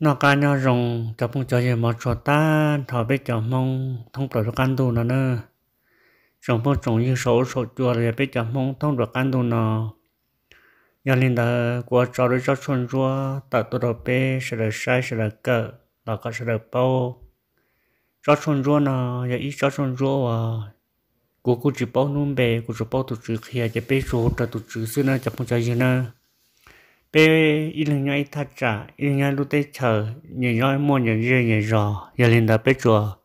nó cá nhau rồng cho phong cho gì mà cho ta thọ biết cho mong thông tổ cho căn tu nó nữa rồng phong trồng như số số chùa thì biết cho mong thông được căn tu nó nhà linh đó qua cho đứa cho xuân chùa tạo tổ đồ bê sẽ là sai sẽ là cờ là có sẽ là bao cho xuân chùa nó giờ ít cho xuân chùa à của cô chỉ bao nung bề của chỉ bao tổ chức kia chỉ biết số cho tổ chức xưa nó cho phong cho gì nữa bé ít lần nhau ít thắt trả ít nhau lúc tết chờ nhiều nhau mua nhiều dưa nhiều giò giờ lên đập bé chùa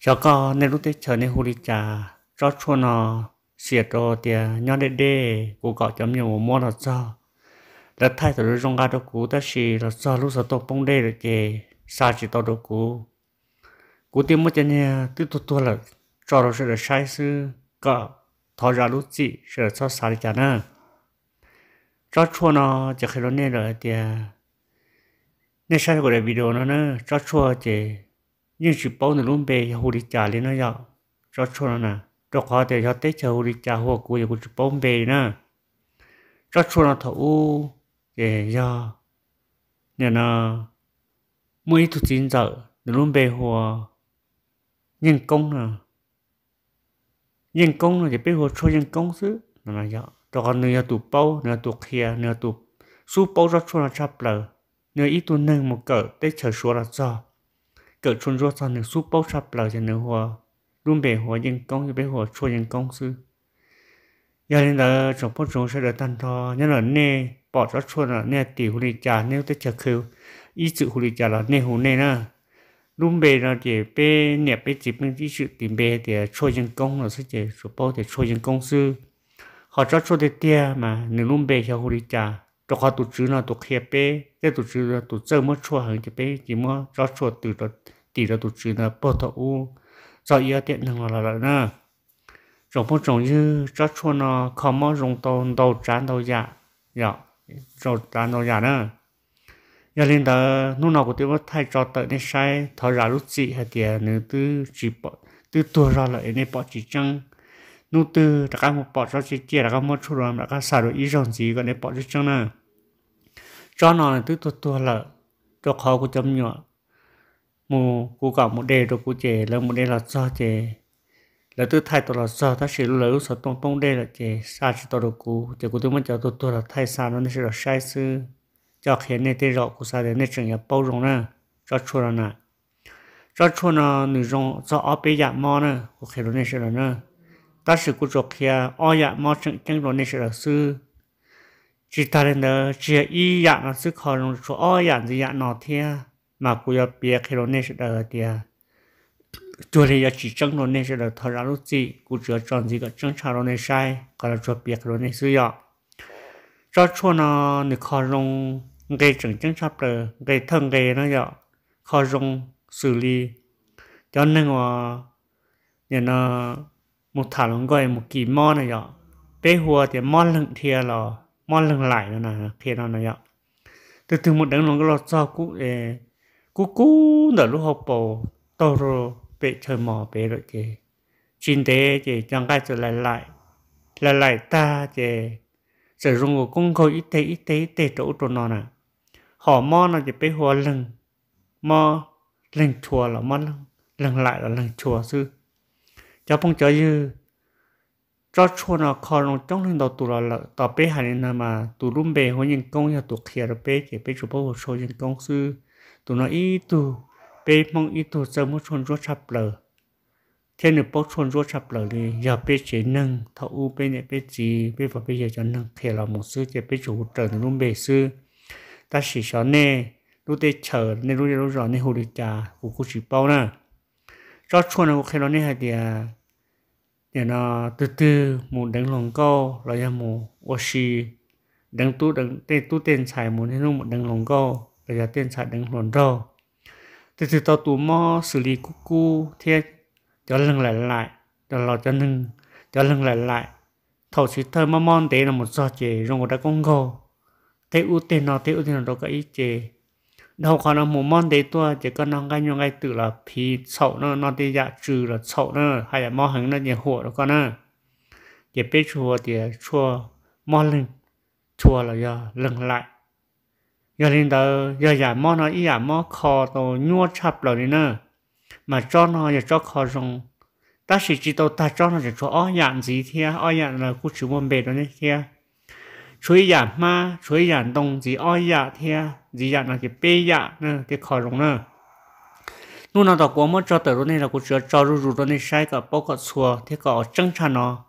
cho con nên lúc tết chờ nên hù đi trả cho chua nó xiết đồ tiền nhau đê đê cụ cọ chấm nhiều mua nó cho là thay từ rong ga đồ cũ ta xì là do lúc sau tôi bông đê được kề xa chỉ tôi đồ cũ cũ tiêm mất chân nhà cứ tôi tôi là cho nó sẽ là sai sư cọ thò ra lúc chị sẽ cho xa đi chả nữa cho chua nó chỉ khi nó nên rồi thì nên sai của cái video nó nó cho chua thì nhưng chỉ bao nhiêu luôn bề hồ đi trả lên nó dạo cho chua nó nè cho khó thì cho tết chờ hồ đi trả hồ cũng của chỉ bao bề nữa cho chua nó thấu thì giờ nên là mỗi thứ chín giờ luôn bề hồ nhân công nè nhân công là chỉ biết hồ cho nhân công chứ nó là dạo đó còn nửa tụ bao nửa tụ kia nửa tụ su bao ra chua là chắp nửa ít tụ nâng một cỡ tết chờ xuống là do cỡ chun rốt sao nửa su bao chắp lờ nửa hoa luôn bể hoa nhân công như bể hoa chua nhân công sư giờ nên là trong phút chúng sẽ được tan thò nên là nè bỏ ra chua là nè tỷ hồ lý trà nếu tết kêu ít chữ hồ lý trà là nè hồ nè luôn bề là để bê nẹp bê chỉ bên ít chữ tìm bê để chua nhân công là sẽ để su để chua nhân công sư họ cho cho đi tia mà nếu lúc bé hiểu đi cha cho họ tụ chữ nó tụ kia bé thế tụ chữ nó tụ chơi mất chua hơn cho bé chỉ mất cho chua từ đó tỷ đó tụ chữ nó bỏ thọ u do ý tiện năng là là nè rồi một trồng như cho chua nó không mất dùng tàu đầu chán đầu dạ dạ rồi chán đầu dạ nè giờ dạ lên đó lúc nào cũng tiêu mất thay cho tới nên sai thọ ra lúc chị hay tiền nếu tư chỉ bỏ tư tua ra lại nên bỏ chỉ chăng nô từ đã các một bỏ cho chị kia là các một chủ đoàn đã các xả được ý dòng gì gọi là bỏ rất chăng nào cho nó là tức tôi tôi là cho khó của chấm nhỏ mù cụ cả một đề rồi cụ chế là một đề là do chế là tôi thay tôi là do ta sẽ lỡ sợ tông tông đề là chế xa chỉ tôi được cụ chế cụ tôi mới cho tôi tôi là thay xa nó sẽ là sai sư cho khiến nên thế rõ cụ xa để nên chẳng nhà bao rộng nè cho chua là nè cho chua là nữ rộng do ở bên dạng mò nè cụ khiến nên sẽ là nè ta sử cụ trọc kia o dạ mò chân chân rồi nên sẽ là sư chỉ ta lên đó chỉ y dạ nó sư khó nó số o dạ gì dạ nó thia mà cụ dạ bia khi rồi nên sẽ là thia chùa thì dạ chỉ chân rồi nè sẽ là thọ ra lúc gì cụ chữa tròn gì cả chân chào rồi nên sai còn là chùa bia rồi nè sư dạ cho chùa nó nó khó rong gây chân chân chắp rồi gây thân gây nó dạ khó rong xử lý cho nên là nhà nó một thả lồng gọi một kỳ mò này nhở bê hùa thì mò lưng thia là mò lưng lại nữa nè thia nó này nhở từ từ một đằng lồng cái lọt do cũ để cú cú nở lúc học bầu to rồi bê chơi mò bê rồi chị chuyên tế chị chẳng gai trở lại lại lại lại ta chị sử dụng của công khẩu ít tế ít tế y tế chỗ chỗ nó nè họ mò nó chỉ bê hùa lưng mò lưng chùa là mò lưng lưng lại là lưng chùa sư cho phong cho như cho chua nó khó nó trong lên đầu tụ là tỏ bế hà nên mà tụ rung bề hồi nhân công nhà tụ khía là bế chỉ bế chủ bố hồ sơ nhân công sư tụ nó ý tụ bế mong ý tụ sơ mốt chôn rốt chạp lờ thế nữa bố chôn rốt chạp lờ thì giờ bế chế nâng thọ u bế nhẹ bế gì bế vào bế giờ cho nâng khía là một sư chỉ bế chủ trở từ rung bề sư ta chỉ cho nè lúc tê chờ nên lúc tê lúc rõ nên hồ đi trà của cô chỉ bao nè cho chua nó khía nó nè hay thì à, nên là từ từ muốn đánh lòng câu là giờ muốn washi đánh tu đánh tên tu tên xài muốn nên muốn đánh lòng câu là giờ tên xài đánh lòng đâu từ từ tao tu mo xử lý cú cú thế cho lưng lại lại cho lò cho lưng cho lưng lại lại thầu sĩ thơ mò mon tế là một do chế rồi một ta công gô thế ưu tiên nó thế ưu tiên nó đó cái ý chế đâu có là một món đấy tua chỉ có nó ngay nhau ngay tự là phí sậu nó nó đi dạ trừ là sậu nó hay là mò hứng nó nhẹ hộ đó con nó chỉ biết chùa thì chùa mò lên chùa là giờ lưng lại giờ lên đó giờ giả mò nó ý giả mò khó tổ nhua chập rồi đi nữa mà cho nó giờ cho khó rong ta chỉ chỉ tao ta cho nó chỉ cho ó dạng gì thế ó dạng là khu chữ môn bề đó nhé kia suy giảm ma suy giảm đông gì oi dạ thea gì dạ là cái bê dạ cái khỏi rồng nè nào đó có mất cho tới lúc này là cũng chưa cho rủ rủ này sai bao cả xua thì có chân chân nó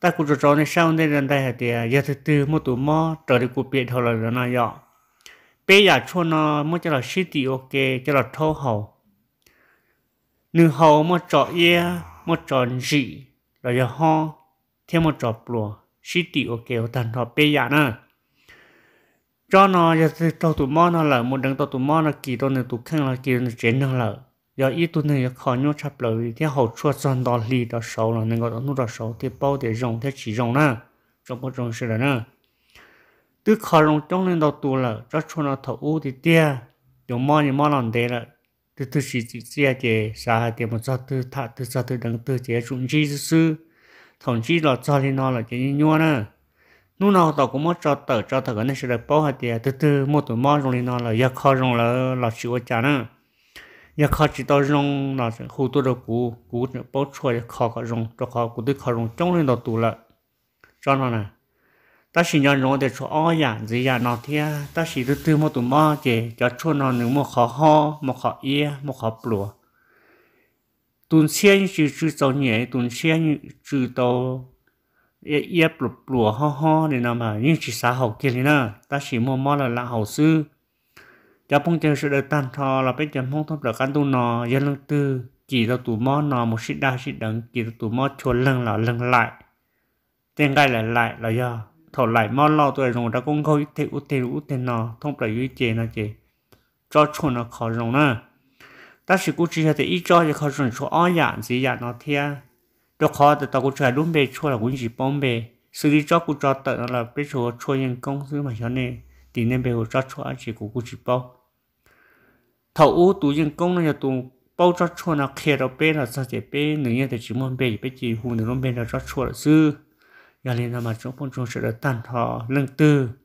ta cũng cho cho này sau đây lần đây thì giờ thứ tư một tụ mò trở đi cuộc biệt thôi là nó nhỏ bê dạ nó cho là sĩ tỷ ok cho là thô hậu nương hậu mất cho ye mất cho gì là giờ ho thêm một trò sĩ tỷ ô kêu tần họ bê dạ nè cho nó giờ tàu tụ mò nó là một đằng tàu tụ mò nó kỳ tàu này tụ khăn là kỳ nó chén nó là giờ ít tụ này khó nhau chập lời thì hậu chua chân đó lì đó sầu là nên gọi nó đó sầu thì bao để rồng thì chỉ rồng nè trong một rồng sự là nè từ khó rồng trong nên đó tụ là cho cho nó thầu u thì tia giờ mò thì mò làm thế là từ từ chỉ chỉ chỉ chỉ sao thì một giờ từ thà từ giờ từ đằng từ chỉ chúng chỉ sư thậm chí là cho lên nó là chỉ nhua nữa nu nào tao cũng mất cho tớ, cho tớ cái này sẽ được bảo hết đi, từ từ một tuần mò rồi nó là giặc khó rồi là là chịu trả nữa giặc khó chỉ tao rong là khu tôi được cú cú bảo cho giặc khó cả rong cho khó cú tôi khó rong trong lên đó tù là cho nó nè ta chỉ nhận rong để cho o dạng gì dạng nó thế ta chỉ từ từ một tuổi mò chỉ cho cho nó nếu một khó ho một khó ye một khó plua tuần sen chỉ chỉ cho nhẹ tuần sen chỉ đồ yếp yếp lụp lụa ho ho này nè mà nhưng chỉ xã học kia này nè ta chỉ mua mò là là học sư cho phong tiêu sự đời tan thọ là bây giờ không thấp được căn tu nò dân lương tư chỉ là tủ mò nò một sĩ đa sĩ đẳng chỉ là tủ mò chuồn lần là lần lại tên gai lại lại là do thọ lại mò lo tuổi rồi đã cũng khôi thế út thế út thế nò thông phải duy chế nó chế cho chuồn nó khó rồi nè 但是古之前的一招就靠人说安养子养那天，都靠的到古之前准备出来文字帮呗，所以照顾照等了，别说出现公司嘛，像呢，今年背后照出而且古古只包，头乌读人工了就读包照出那开到背了，直接背能也得只门背背几乎能背到照出了是，压力那么中风中是的蛋挞冷的。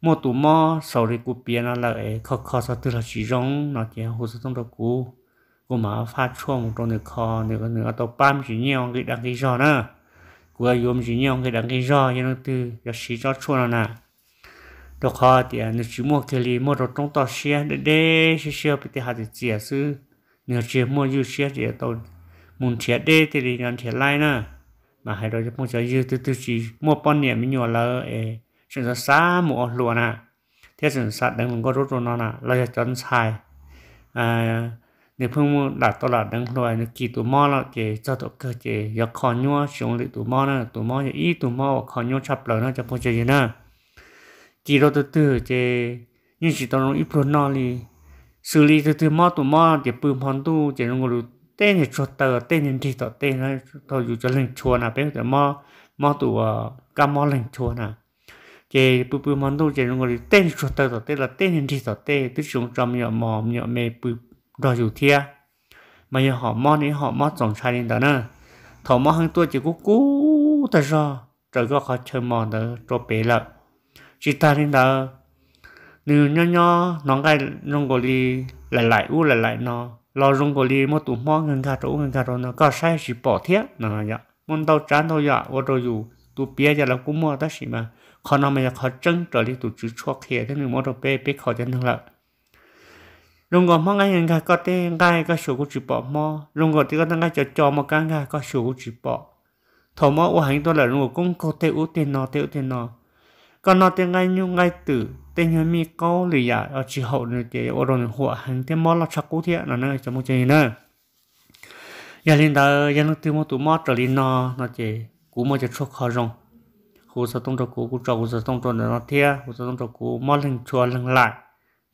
mua tủ mò sau đấy cụ bia nó lại khó khó sao từ là chỉ rong nó chỉ hồ sơ trong đó cú cụ mà phát chuông một trong nửa kho nửa nửa tàu pam chỉ nhau cái đăng ký rõ nè cụ ở yếm chỉ nhau cái đăng ký rõ như nó từ giờ chỉ rõ chuông nè đó kho thì nó chỉ mua cái gì mua đồ trong tàu xe để để xe xe bị thì hạt thì chia sư nửa chia mua dư xe thì tàu muốn chia để thì đi nhận chia lại nè mà hai đó cho phong cháu dư từ từ chỉ mua bao nhiêu mới nhỏ là ấy e ซึ่งจะสามหมวนะ เทศี่ยงสัตว์ดังมันก็รู้รัวนอ่นอ่ะเราจะจอนชายอ่าเดีเพิ่งมือดัดตลาดดังรวยกี่ตัวม้อแล้วเจจะตัวเกเจอยากขอนยัวชงหรือตัวม้เนี่ยตัวม้อจะอีตัวม้อขอนยัวชับเลยนะจะพูดใจนะกี่รถตัวตัวเจ ยิ่งสิตอนนี้พลนอลีสื่อลีตัวตัวม้อตัวม้อเดี๋ยวปืนพันตู้เจนงกู้เต้นชดเตอเต้นยังที่ต่อเต้นนะเราอยู่จะเล่นชวนอ่ะเป็นแต่ม้อม้อตัวกาม้อเล่นชวนอ่ะ chế bự bự món đồ chế người tên chuột tơ tên là tên hình chỉ tơ tên tức chúng trong nhỏ mò nhỏ mê bự đòi dù thia mà giờ họ mò này họ mò trồng sai đến đó nè thọ mò hàng tuổi chỉ cú cú tơ rồi trời có khó chơi mò đó cho bé lợ chỉ ta đến đó nếu nhỏ nhỏ nó cái nó gọi đi lại lại u lại lại nó lo rung gọi đi một tủ mò ngân cả chỗ ngân cả chỗ nó có sai chỉ bỏ thiết nó vậy muốn đâu chán đâu vậy ô tô dù tụ bia giờ là cũng mua tất gì mà khó nó mà khó chân trở lý tụ chữ cho kia thế nên mỗi đồ bê bê khó chân thằng lợn rung gọi mong anh ngài có tên ngài có số của chữ bỏ mò rung gọi thì có cho cho mà cái ngài có số của chữ bỏ thổ mò u hành cũng có thể ưu tiên nó tiêu tiền nó còn nó như ngài tử tên như mi câu lì chỉ hậu nữa chỉ ở rồi hùa hành tiếng mò là chắc cú thiện nó nơi một chuyện nữa giờ lên đó giờ nó tụ mò trở lên nó nó chỉ cú mò cho chốt khu sở tông trò cũ cụ trò khu sở tông trò nó thia khu sở tông trò cũ mò lưng chua lưng lại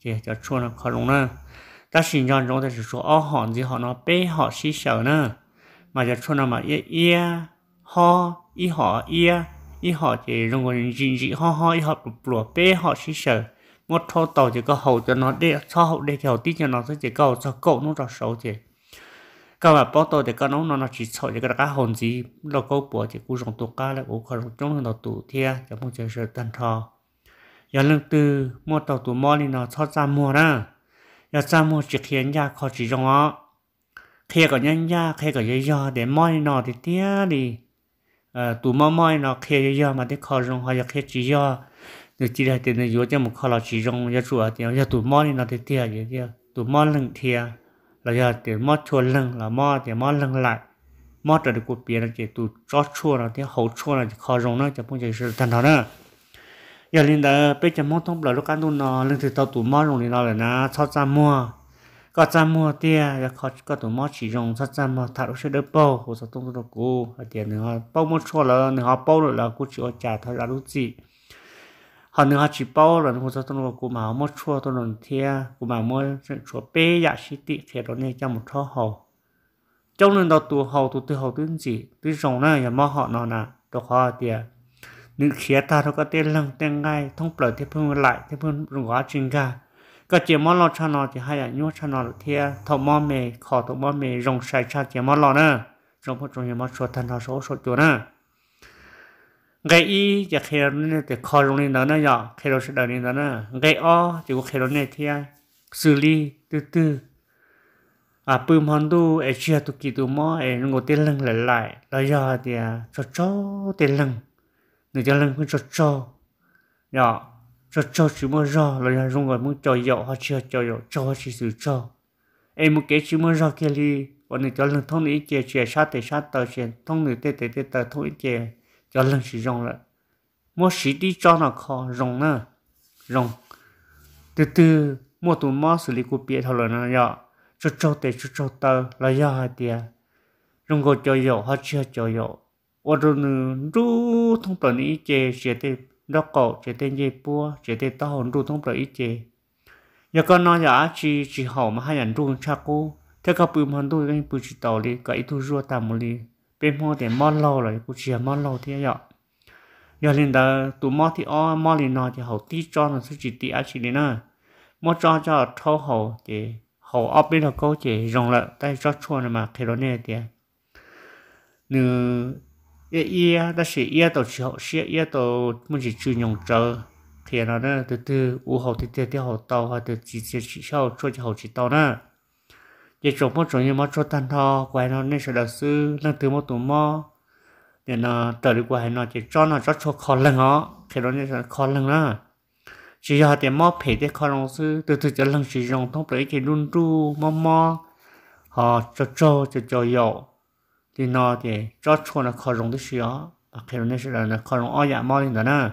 thì cho chua nó khó đúng nè ta chỉ nhận trong ta chỉ số ở họ gì họ nó bê họ xí sở nè mà cho chua nó mà ye ye ho y họ ye y họ thì trong còn gì gì ho ho y họ bùa bê họ xí sở một thô tàu chỉ có hậu cho nó để cho hậu để kiểu tí cho nó sẽ chỉ cầu cho cậu nó cho xấu thì các bạn bảo tôi thì các nông nó chỉ sợ thì các hồn gì nó có bỏ thì cũng dùng tổ cá là cũng còn trong nó tụ thia cho một chơi chơi tân thọ giờ lần từ mua tàu tụ mua thì nó cho ra mua đó giờ ra mua chỉ khiến nhà khó chỉ trong đó khi có nhân nhà khi có dây do để mua thì nó thì tia đi ờ, tủ mua mò nó khi dây do mà để khó dùng hoặc là khi chỉ do được chỉ là tiền này vô cho một khó là chỉ dùng giờ chùa thì giờ tụ mua thì nó thì tia vậy tia tủ mò lần thia là giờ thì mót chua lưng là mót thì mót lưng lại mót trở được cuộc biển là chỉ tụ chó chua là thế hậu chua là khó rồng nó chỉ không chỉ sự thần thọ nữa giờ lên đó bây giờ mót thông là lúc ăn luôn nó lưng thì tao tụ mót rồng thì nó là nó cho ra mua có ra mua tia là khó có tụ mót chỉ rồng cho ra mua thảo sẽ đỡ bao hồ sơ tung được cô là tiền nữa bao mót chua là họ bao rồi là cô chịu trả thôi ra lúc gì họ nữa họ chỉ bao là người sơ tôi nói của mà họ mất chua tôi nói thia của mà mua chua bé dạ xí tị thia đó nên cho một thọ hậu trong lần đầu tù hậu tù tù hậu tuyên gì tuy rồng này nhà mò họ nó nà đồ khó tiệt nữ khía ta nó có tên lăng tên ngay thông bởi thế phương lại thế phương rừng quá trình ga có chỉ mò lo cho nó thì hai nhà dạ nhua cho nó thia thọ mò mề khó thọ mò mề rồng sài cha chỉ mò lo nữa rồng phát rồng nhà mò chua thân họ số số chua nữa cái y giờ khi đó nên để coi luôn nên đó nó nhỏ khi đó sẽ đợi nên đó nó cái o thì cũng khi đó nên thì xử lý từ từ à bơm hoàn tu ở chia tu kỳ tu mò ở ngồi tiền lưng lại lại đó giờ thì cho à, cho tiền lưng người cho lưng cũng cho cho nhỏ cho cho chỉ mua ra rồi giờ dùng rồi muốn cho dậu họ chưa cho dậu cho chỉ sử cho em một cái chỉ mua ra kia đi còn người cho lưng thông ý chia chia sát thì sát tờ chuyện thông người tê tê tê tờ thông ý chia cho lần sử dụng là mua sĩ đi cho nó khó rộng nè rộng từ từ mua tụ mò xử lý của bia thảo luận là dọ cho trâu tệ cho trâu tơ là dọ hai tia rồng gò cho dọ hoa chia cho dọ ô đồ nữ rú thông tuần ý chê chế tê đó cổ chế tê dê bua chế tê to hồn rú thông tuần ý chê giờ con nói giả chỉ chỉ hậu mà hai nhận rú cha cô thế các bùm hồn rú cái bùm chỉ tàu đi cái thu rú tạm một đi bên mua thì món lâu rồi cũng chỉ món lâu thế vậy giờ lên đó tụ mò thì o mò lên nó thì hậu tí cho nó sẽ chỉ tí ăn chỉ đến nữa mò cho cho thâu hậu thì hậu ở bên là câu chỉ rồng lợn tay cho chua này mà thế đó nè thì nữ ye ye đó sẽ ye tổ chỉ hậu sẽ ye tổ muốn chỉ chữ nhung chờ thì nó nữa từ từ u hậu thì từ từ hậu tàu hoặc từ chỉ chỉ chỉ hậu chua chỉ hậu chỉ tàu nữa chỉ trộn một trộn như mất trộn tan thò quay nó nên sẽ đầu sư năng thứ một tủ mò nên nó trở đi quay nó chỉ cho nó cho cho khó lần đó khi đó nên sẽ khó lần đó chỉ do tiền mò phải để khó lòng sư từ từ cho lần chỉ dùng thông tới chỉ đun đu mò mò họ cho cho cho cho dầu thì nó thì cho cho nó khó dùng tới sự đó khi à, đó nên sẽ là khó dùng ở dạ mò lên đó nè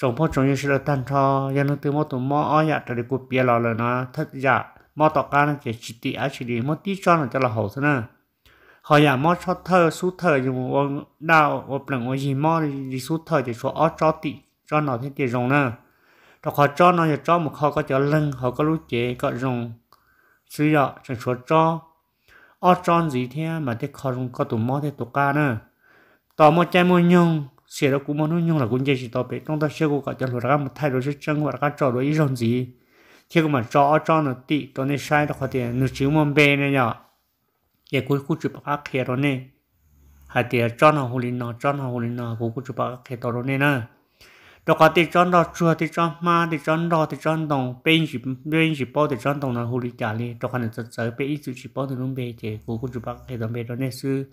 trộn một trộn như sẽ là tan thò giờ nó từ một tủ mò ở dạ trở đi cụp bia lò là nó thất dạ mò tọt ca nó chỉ chỉ tị á chỉ đi mất tí cho nó cho là hậu thế nè họ nhà mò cho thơ suốt thơ nhưng mà đào ông bằng ông gì mò đi suốt thơ thì cho ó cho tị cho nó thế tiền rồng nè đó họ cho nó giờ cho một họ có cho lưng họ có lú chế có rồng suy đó chẳng số cho ó cho gì thế mà thế họ rồng có tụ mò thế tụ ca nè tò mò chai mồi nhung xỉa đó cũng mò nó nhung là cũng chơi chỉ tò bé trong ta xưa cũng có cho lúa ra một thay đổi chân và các cho đổi ý rồng gì thế cũng mà rõ rõ nó đi, đó nên sai đó có thể nó chịu mong bê này nhở vậy cuối cùng chụp bác kia đó nè hay thì cho nó hồ linh nó cho nó hồ linh nó cuối cùng chụp bác kia đó nè nè đó có thể cho nó chua thì cho ma thì cho nó thì cho đồng bên chỉ bên chỉ bao thì cho đồng là hồ linh trả đi đó có thể sợ bên ít chỉ bao thì nó bê thì cuối cùng chụp bác kia đó bê đó nè sư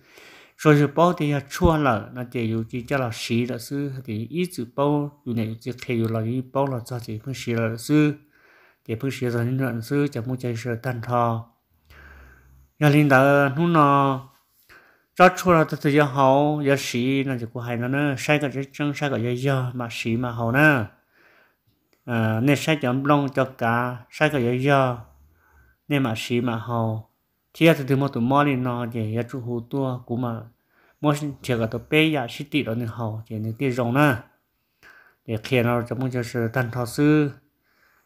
rồi chụp bao thì chưa là nó chỉ dùng chỉ cho là xí là sư thì ít chụp bao dùng này chỉ khi dùng là ít bao là cho chỉ không xí là sư chế phương sĩ rồi luận sư chẳng muốn chạy sợ tan thò nhà linh đã nu nó cho chua là tất giờ hậu giờ sĩ nó chỉ có hai nó sai cả cái chân sai cả cái giờ mà sĩ mà hậu nữa à nên sai chọn long cho cả sai cả cái giờ nên mà sĩ mà hậu thì giờ từ một tụ mò lên nó chỉ giờ chú hồ tua cũng mà mỗi dạ chỉ cả tụ bé giờ sĩ tỷ đó nên hậu chỉ nên tiền rồng nữa để khi nào chẳng muốn chạy sợ tan thò sư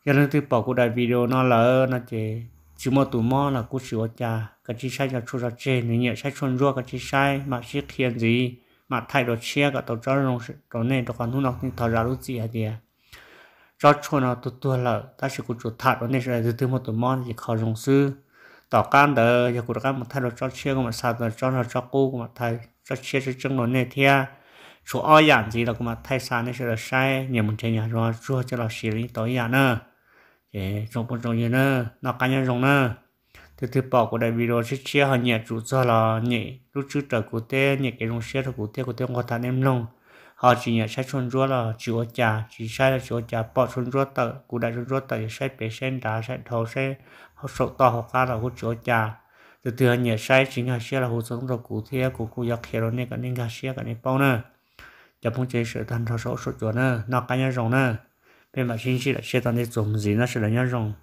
cho nên từ bỏ của đại video nó là nó chỉ chỉ một tủ mò là cú sửa cha cái chi sai là chú ra chê nếu nhận sai xuân rua cái chi sai mà chiếc hiện gì mà thay đổi xe cả tàu cho rồng tàu này được khoản thu nọc thì thở ra lúc gì hết kìa cho cho nó tụt tua lợ ta chỉ cú chuột thật đó nên là từ từ một tủ mò thì khó dùng sư tỏ can đờ giờ cú đã một thay đổi cho xe của mặt sao rồi cho nó cho cô của mặt thay cho xe cho chân nó này thea số o giản gì là của mặt thay xa nên là sai nhiều mình chơi nhà rồi cho cho là xử lý tối giản nữa ê trong bộ trong gì nữa cá nhân trong nữa thứ thứ bảo của đại video sẽ chia hàng nhẹ chủ cho là nhẹ lúc trước trở của té nhẹ cái dòng xe của té của té có thằng em long họ chỉ nhẹ sai xuân rúa là chỉ ở chỉ sai là chỉ ở bỏ xuân rúa tờ của đại xuân rúa tờ sai bể sen đá sai thầu sai họ sổ to họ cá là của chỉ ở từ từ nhẹ sai chính là xe là hồ sống rồi của té của cô giặc kia rồi nên cái nên hàng xe cả nên bao nữa chả muốn chơi sự thành thao số số chỗ nữa nó cá nhân rồng nữa 编码信息了，写到你左面前那是人样用？